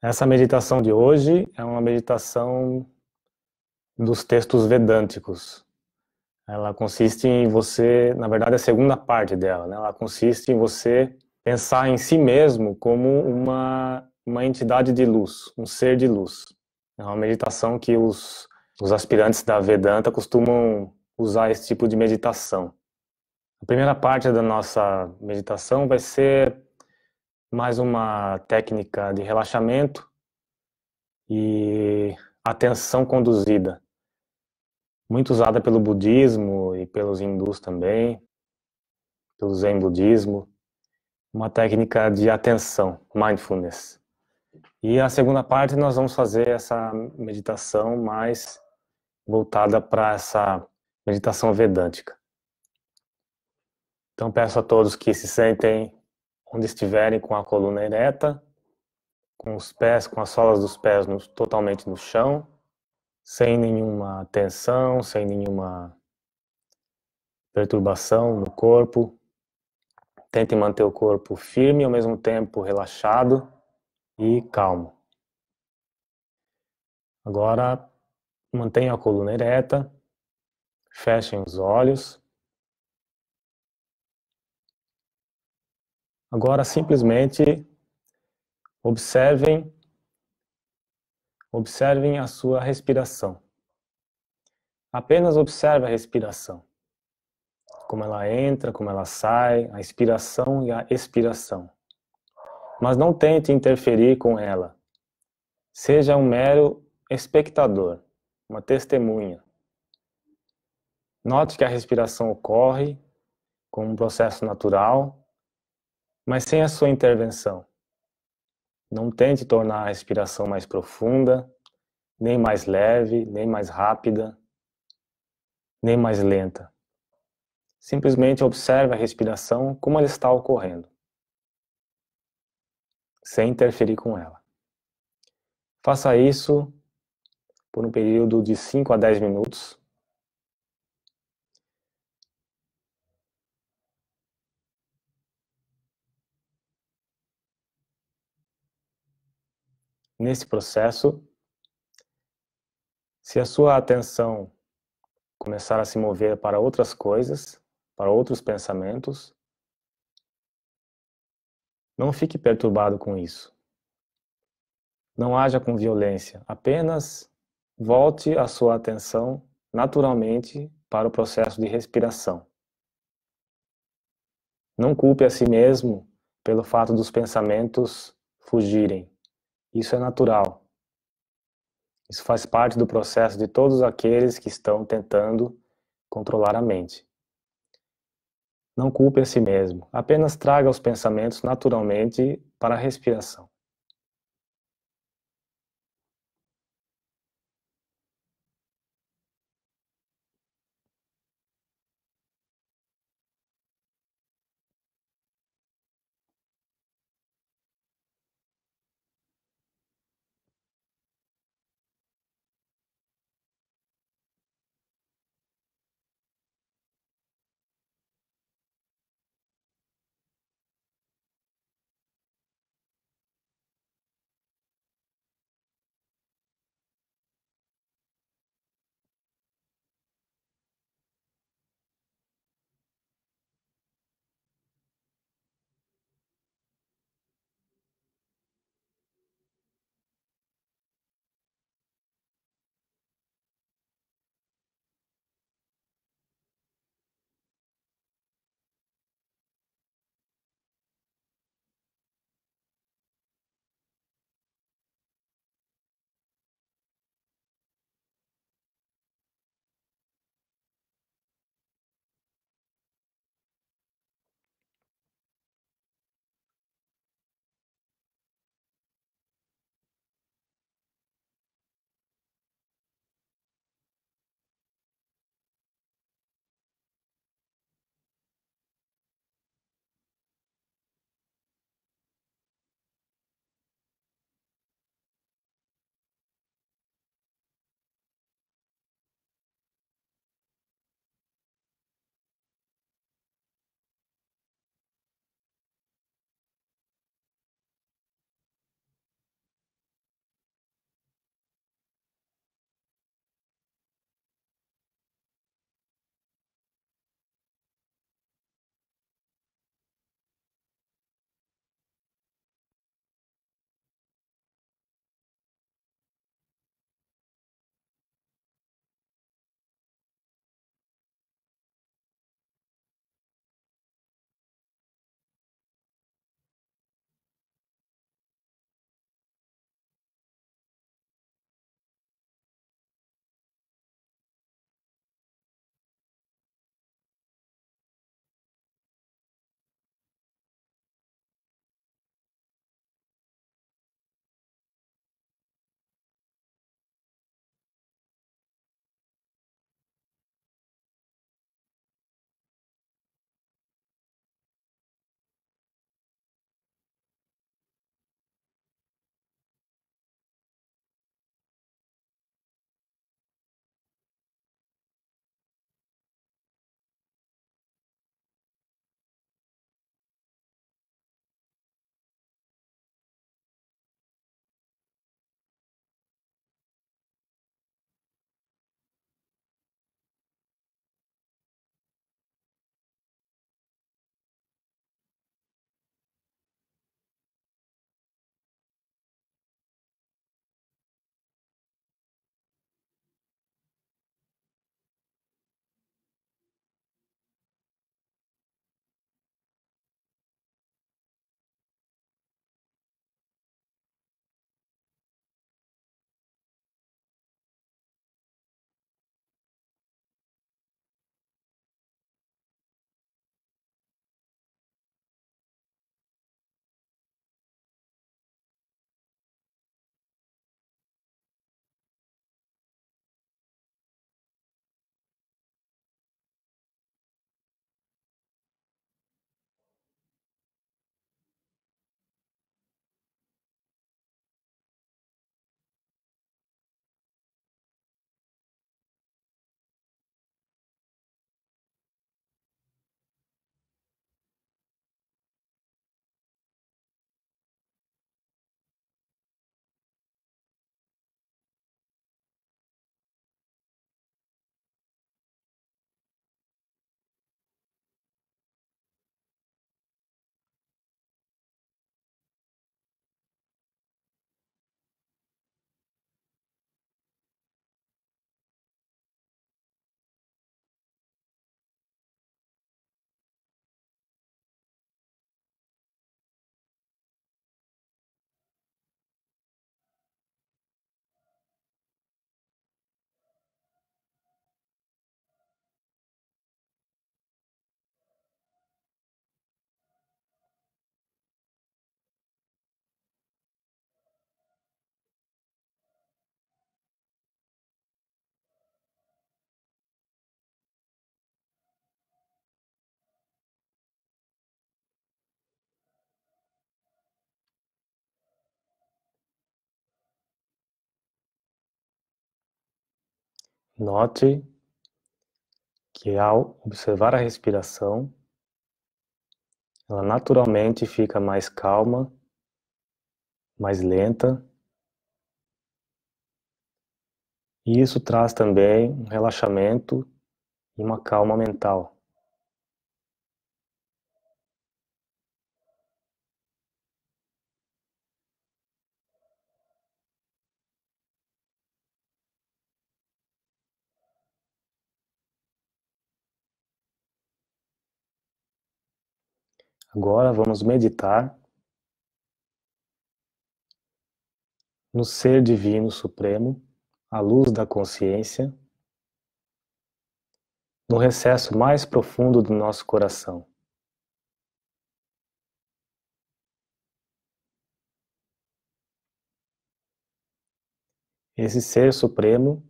Essa meditação de hoje é uma meditação dos textos vedânticos. Ela consiste em você, na verdade, é a segunda parte dela, né? ela consiste em você pensar em si mesmo como uma, uma entidade de luz, um ser de luz. É uma meditação que os, os aspirantes da Vedanta costumam usar esse tipo de meditação. A primeira parte da nossa meditação vai ser mais uma técnica de relaxamento e atenção conduzida, muito usada pelo budismo e pelos hindus também, pelo zen budismo, uma técnica de atenção, mindfulness. E a segunda parte nós vamos fazer essa meditação mais voltada para essa meditação vedântica. Então peço a todos que se sentem onde estiverem com a coluna ereta, com os pés, com as solas dos pés no, totalmente no chão, sem nenhuma tensão, sem nenhuma perturbação no corpo. Tente manter o corpo firme ao mesmo tempo relaxado e calmo. Agora mantenha a coluna ereta, fechem os olhos Agora simplesmente observem observem a sua respiração. Apenas observe a respiração. Como ela entra, como ela sai, a inspiração e a expiração. Mas não tente interferir com ela. Seja um mero espectador, uma testemunha. Note que a respiração ocorre como um processo natural mas sem a sua intervenção. Não tente tornar a respiração mais profunda, nem mais leve, nem mais rápida, nem mais lenta. Simplesmente observe a respiração como ela está ocorrendo, sem interferir com ela. Faça isso por um período de 5 a 10 minutos, nesse processo, se a sua atenção começar a se mover para outras coisas, para outros pensamentos, não fique perturbado com isso. Não haja com violência, apenas volte a sua atenção naturalmente para o processo de respiração. Não culpe a si mesmo pelo fato dos pensamentos fugirem. Isso é natural. Isso faz parte do processo de todos aqueles que estão tentando controlar a mente. Não culpe a si mesmo, apenas traga os pensamentos naturalmente para a respiração. Note que ao observar a respiração, ela naturalmente fica mais calma, mais lenta. E isso traz também um relaxamento e uma calma mental. Agora vamos meditar no Ser Divino Supremo, à luz da consciência, no recesso mais profundo do nosso coração. Esse Ser Supremo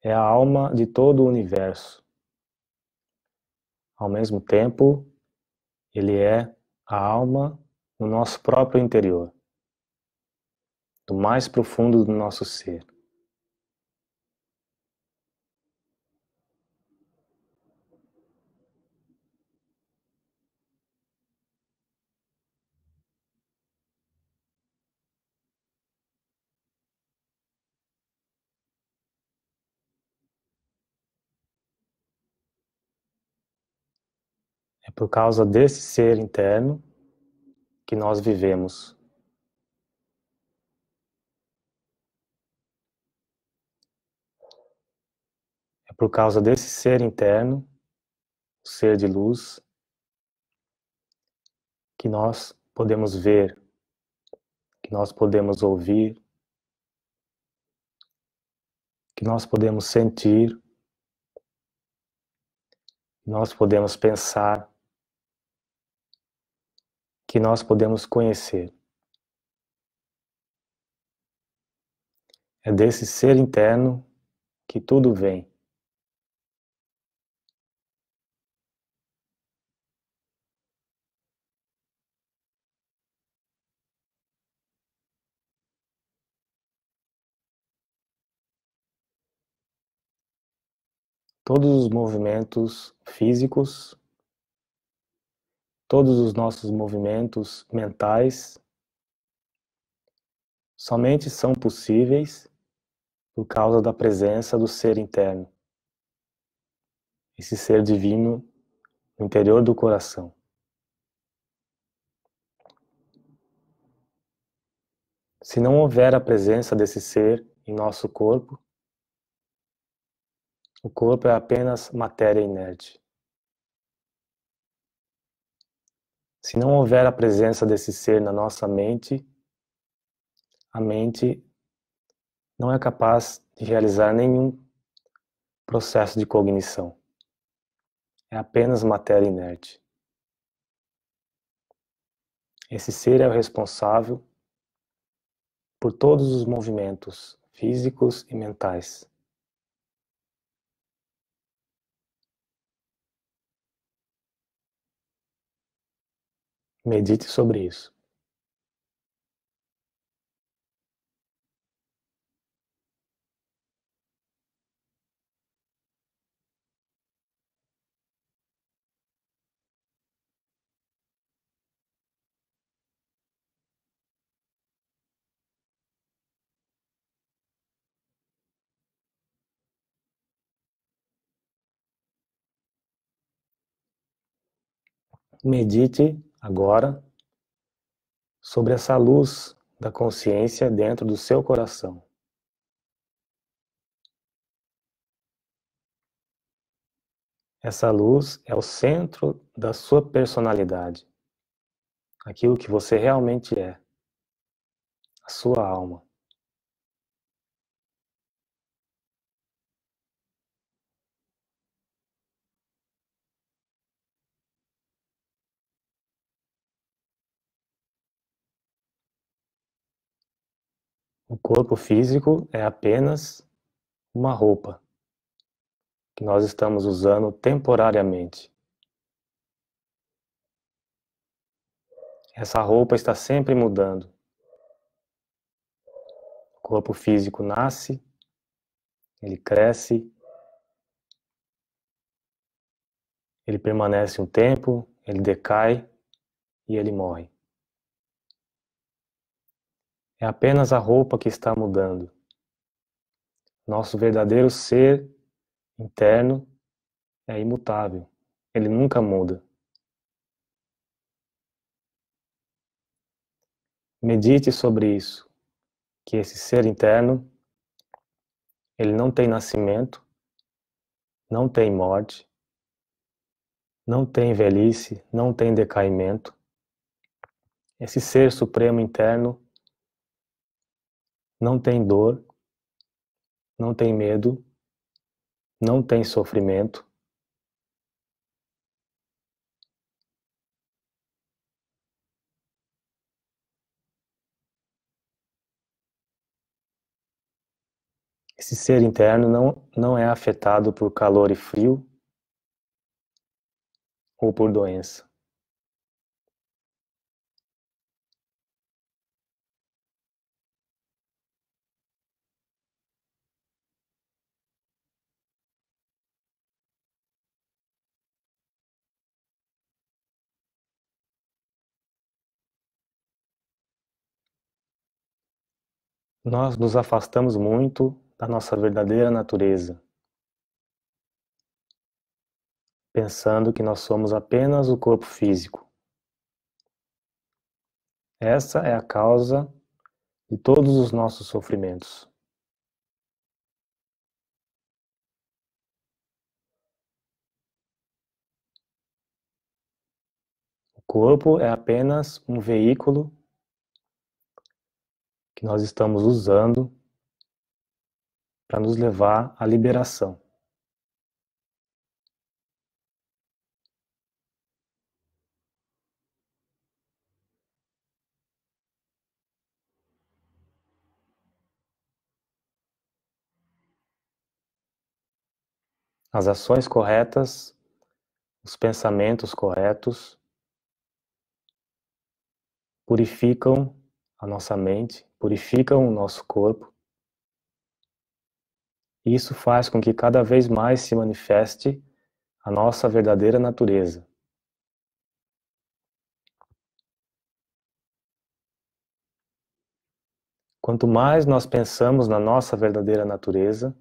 é a alma de todo o universo. Ao mesmo tempo, ele é a alma no nosso próprio interior, do mais profundo do nosso ser. É por causa desse ser interno que nós vivemos. É por causa desse ser interno, o ser de luz, que nós podemos ver, que nós podemos ouvir, que nós podemos sentir, que nós podemos pensar que nós podemos conhecer. É desse ser interno que tudo vem. Todos os movimentos físicos todos os nossos movimentos mentais somente são possíveis por causa da presença do ser interno, esse ser divino no interior do coração. Se não houver a presença desse ser em nosso corpo, o corpo é apenas matéria inerte. Se não houver a presença desse ser na nossa mente, a mente não é capaz de realizar nenhum processo de cognição. É apenas matéria inerte. Esse ser é o responsável por todos os movimentos físicos e mentais Medite sobre isso. medite agora sobre essa luz da consciência dentro do seu coração. Essa luz é o centro da sua personalidade, aquilo que você realmente é, a sua alma. O corpo físico é apenas uma roupa que nós estamos usando temporariamente. Essa roupa está sempre mudando. O corpo físico nasce, ele cresce, ele permanece um tempo, ele decai e ele morre. É apenas a roupa que está mudando. Nosso verdadeiro ser interno é imutável. Ele nunca muda. Medite sobre isso, que esse ser interno ele não tem nascimento, não tem morte, não tem velhice, não tem decaimento. Esse ser supremo interno não tem dor, não tem medo, não tem sofrimento. Esse ser interno não, não é afetado por calor e frio ou por doença. nós nos afastamos muito da nossa verdadeira natureza, pensando que nós somos apenas o corpo físico. Essa é a causa de todos os nossos sofrimentos. O corpo é apenas um veículo que nós estamos usando para nos levar à liberação. As ações corretas, os pensamentos corretos purificam a nossa mente purificam o nosso corpo. isso faz com que cada vez mais se manifeste a nossa verdadeira natureza. Quanto mais nós pensamos na nossa verdadeira natureza,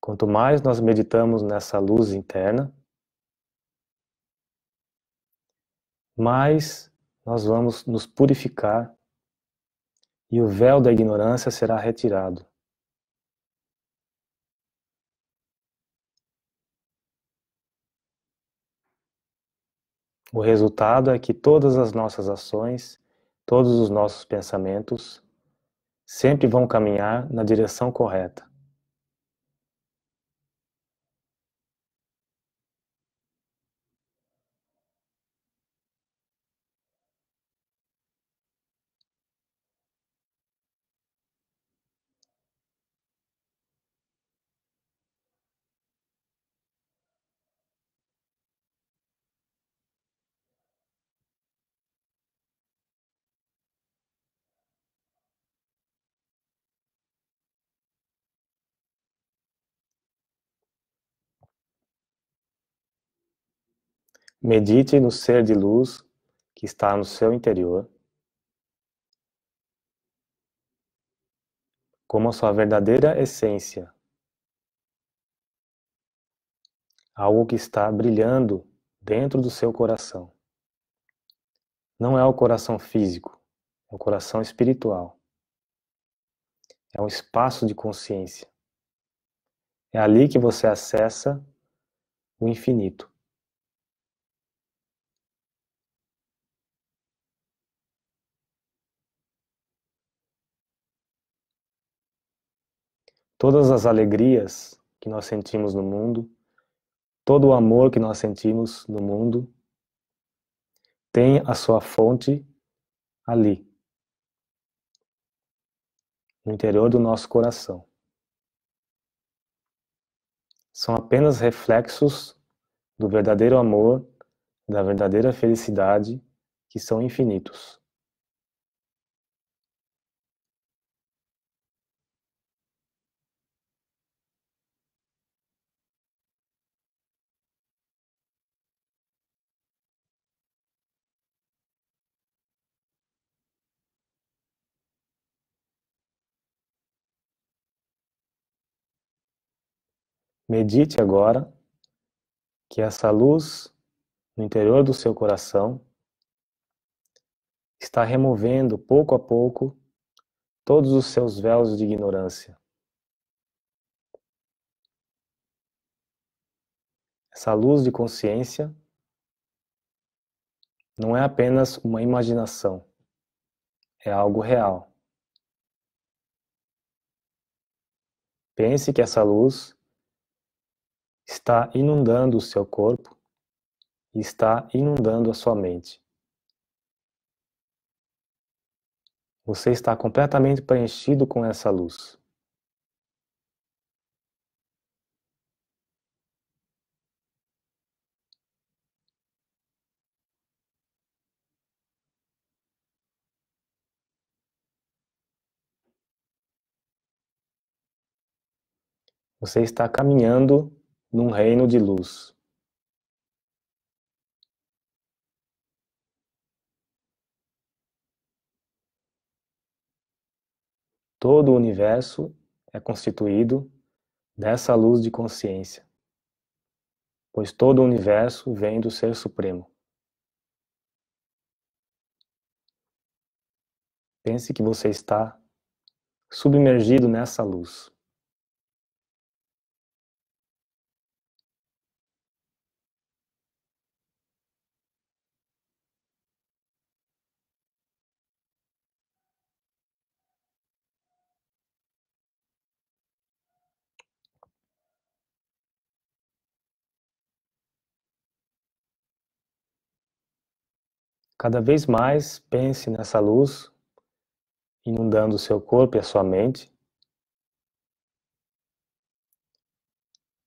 quanto mais nós meditamos nessa luz interna, mais nós vamos nos purificar e o véu da ignorância será retirado. O resultado é que todas as nossas ações, todos os nossos pensamentos, sempre vão caminhar na direção correta. Medite no ser de luz que está no seu interior, como a sua verdadeira essência, algo que está brilhando dentro do seu coração. Não é o coração físico, é o coração espiritual. É um espaço de consciência. É ali que você acessa o infinito. todas as alegrias que nós sentimos no mundo, todo o amor que nós sentimos no mundo, tem a sua fonte ali, no interior do nosso coração. São apenas reflexos do verdadeiro amor, da verdadeira felicidade, que são infinitos. Medite agora que essa luz no interior do seu coração está removendo pouco a pouco todos os seus véus de ignorância. Essa luz de consciência não é apenas uma imaginação, é algo real. Pense que essa luz está inundando o seu corpo e está inundando a sua mente. Você está completamente preenchido com essa luz. Você está caminhando num reino de luz Todo o universo é constituído dessa luz de consciência, pois todo o universo vem do Ser Supremo. Pense que você está submergido nessa luz. cada vez mais pense nessa luz, inundando o seu corpo e a sua mente.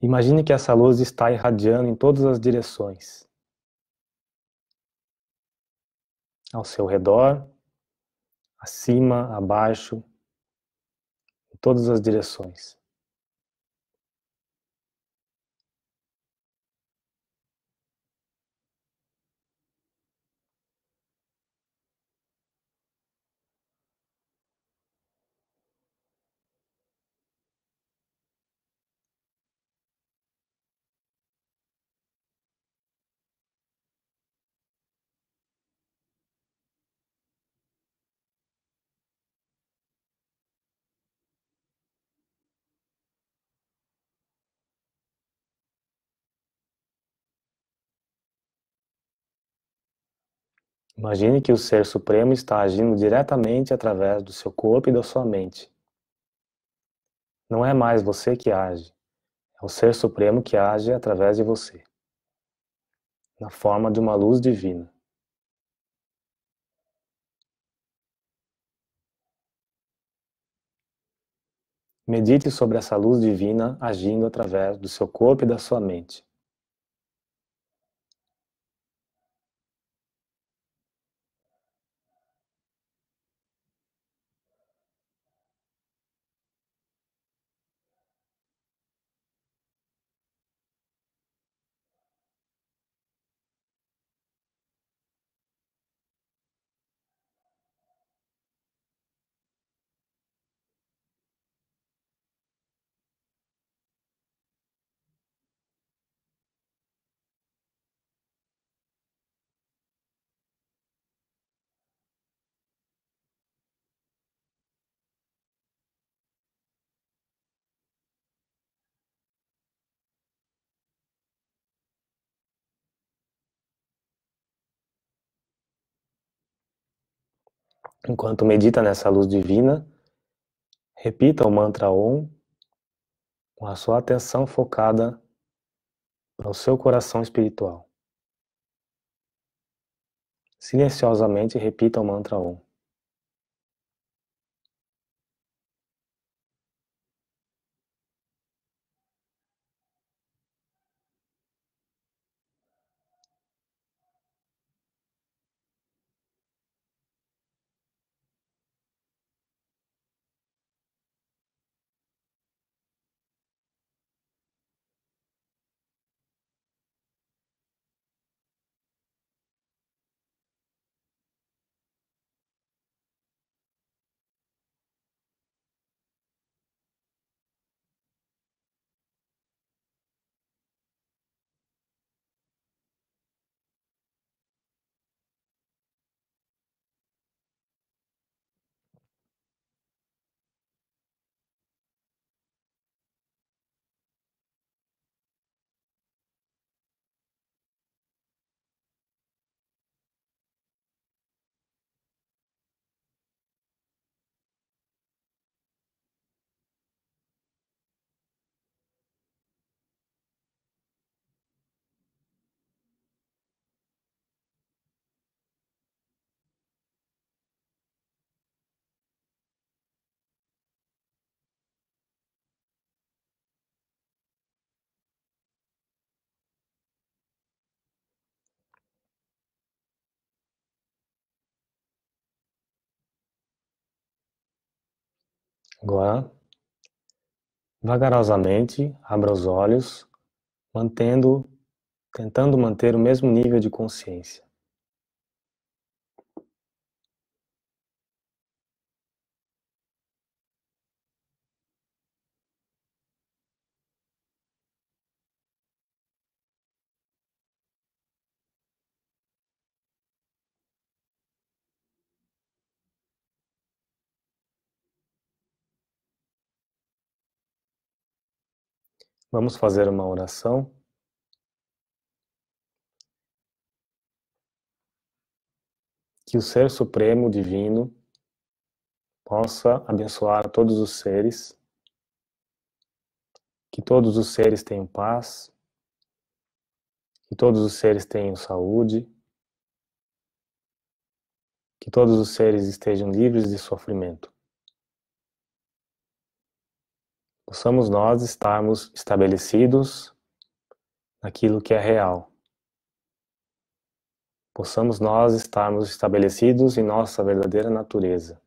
Imagine que essa luz está irradiando em todas as direções. Ao seu redor, acima, abaixo, em todas as direções. Imagine que o Ser Supremo está agindo diretamente através do seu corpo e da sua mente. Não é mais você que age, é o Ser Supremo que age através de você, na forma de uma luz divina. Medite sobre essa luz divina agindo através do seu corpo e da sua mente. Enquanto medita nessa luz divina, repita o mantra OM com a sua atenção focada no seu coração espiritual. Silenciosamente repita o mantra OM. Agora, vagarosamente, abra os olhos, mantendo, tentando manter o mesmo nível de consciência. Vamos fazer uma oração. Que o Ser Supremo Divino possa abençoar todos os seres, que todos os seres tenham paz, que todos os seres tenham saúde, que todos os seres estejam livres de sofrimento. possamos nós estarmos estabelecidos naquilo que é real. Possamos nós estarmos estabelecidos em nossa verdadeira natureza.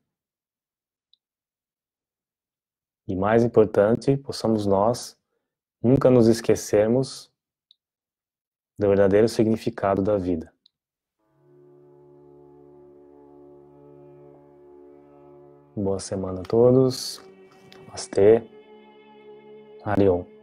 E mais importante, possamos nós nunca nos esquecermos do verdadeiro significado da vida. Boa semana a todos. até. 哪里有？